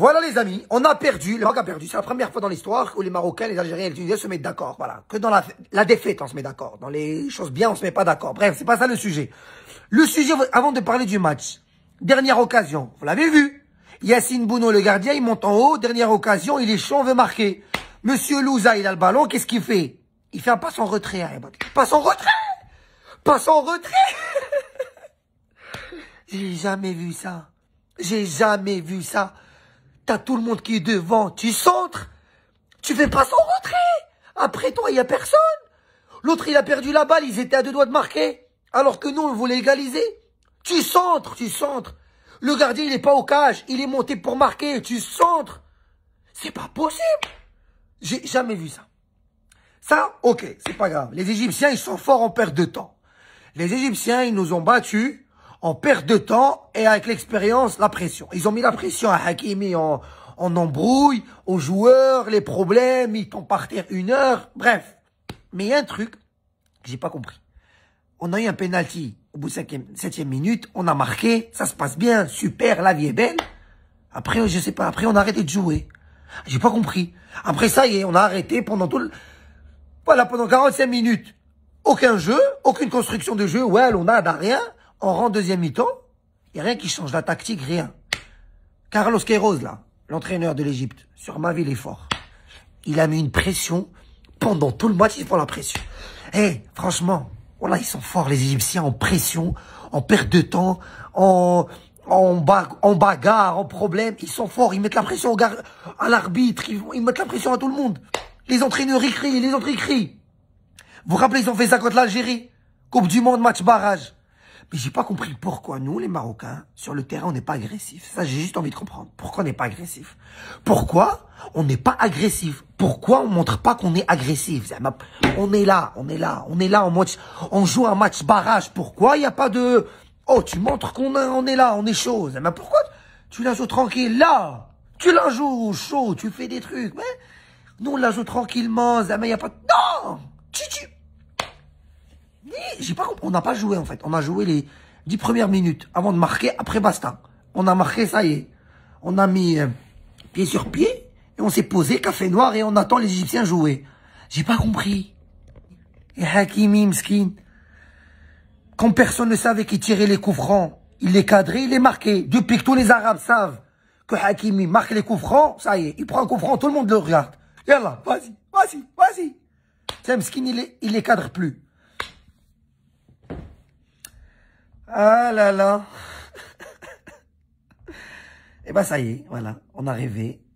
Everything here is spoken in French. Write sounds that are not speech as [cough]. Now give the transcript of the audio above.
Voilà les amis, on a perdu, le Maroc a perdu. C'est la première fois dans l'histoire où les Marocains, les Algériens et les Tunisiens se mettent d'accord. Voilà, que dans la, la défaite on se met d'accord, dans les choses bien on se met pas d'accord. Bref, c'est pas ça le sujet. Le sujet, avant de parler du match, dernière occasion, vous l'avez vu. Yacine Bouno, le gardien, il monte en haut, dernière occasion, il est chaud, on veut marquer. Monsieur Louza, il a le ballon, qu'est-ce qu'il fait Il fait un pas en retrait, Pas passe en retrait hein, Pas en retrait [laughs] J'ai jamais vu ça. J'ai jamais vu ça. T'as tout le monde qui est devant, tu centres. Tu fais pas son retrait. Après toi, il n'y a personne. L'autre, il a perdu la balle, ils étaient à deux doigts de marquer. Alors que nous, on voulait égaliser. Tu centres, tu centres. Le gardien, il n'est pas au cage, il est monté pour marquer, tu centres. C'est pas possible. J'ai jamais vu ça. Ça, ok, c'est pas grave. Les Égyptiens, ils sont forts en perte de temps. Les Égyptiens, ils nous ont battus en perte de temps et avec l'expérience, la pression. Ils ont mis la pression à hein, Hakimi en, en embrouille, aux joueurs, les problèmes, ils tombent par terre une heure, bref. Mais il y a un truc que j'ai pas compris. On a eu un penalty au bout de cinquième, septième minute, on a marqué, ça se passe bien, super, la vie est belle. Après, je sais pas, après on a arrêté de jouer. J'ai pas compris. Après ça, y on a arrêté pendant tout le... Voilà, pendant 45 minutes. Aucun jeu, aucune construction de jeu, ouais, on a rien. On rend deuxième mi-temps, il n'y a rien qui change, la tactique, rien. Carlos Queiroz, là, l'entraîneur de l'Egypte, sur ma il est fort. Il a mis une pression pendant tout le match, ils prend la pression. Eh, franchement, voilà, oh ils sont forts, les Égyptiens, en pression, en perte de temps, en, en, bagarre, en problème. Ils sont forts, ils mettent la pression au à l'arbitre, ils, mettent la pression à tout le monde. Les entraîneurs, ils crient, les autres, ils crient. Vous vous rappelez, ils ont fait ça contre l'Algérie Coupe du Monde, match barrage. Mais j'ai pas compris pourquoi nous, les Marocains, sur le terrain, on n'est pas agressif. Ça, j'ai juste envie de comprendre. Pourquoi on n'est pas agressif Pourquoi on n'est pas agressif Pourquoi on montre pas qu'on est agressif On est là, on est là, on est là en match, on joue un match barrage. Pourquoi il n'y a pas de Oh, tu montres qu'on on est là, on est chaud. Mais pourquoi tu la joues tranquille là Tu la joues chaud, tu fais des trucs. Mais nous, on la joue tranquillement. Mais il n'y a pas Non tu, tu j'ai pas On n'a pas joué, en fait. On a joué les 10 premières minutes avant de marquer, après basta. On a marqué, ça y est. On a mis euh, pied sur pied et on s'est posé, café noir, et on attend les Égyptiens jouer. J'ai pas compris. Et Hakimi, Mskin, quand personne ne savait qui tirait les coups francs, il les cadrait, il les marquait Depuis que tous les Arabes savent que Hakimi marque les coups francs, ça y est, il prend un coup franc, tout le monde le regarde. Yallah, vas-y, vas-y, vas-y. Mskin, il il les cadre plus. Ah là là [laughs] Eh ben ça y est, voilà, on a rêvé.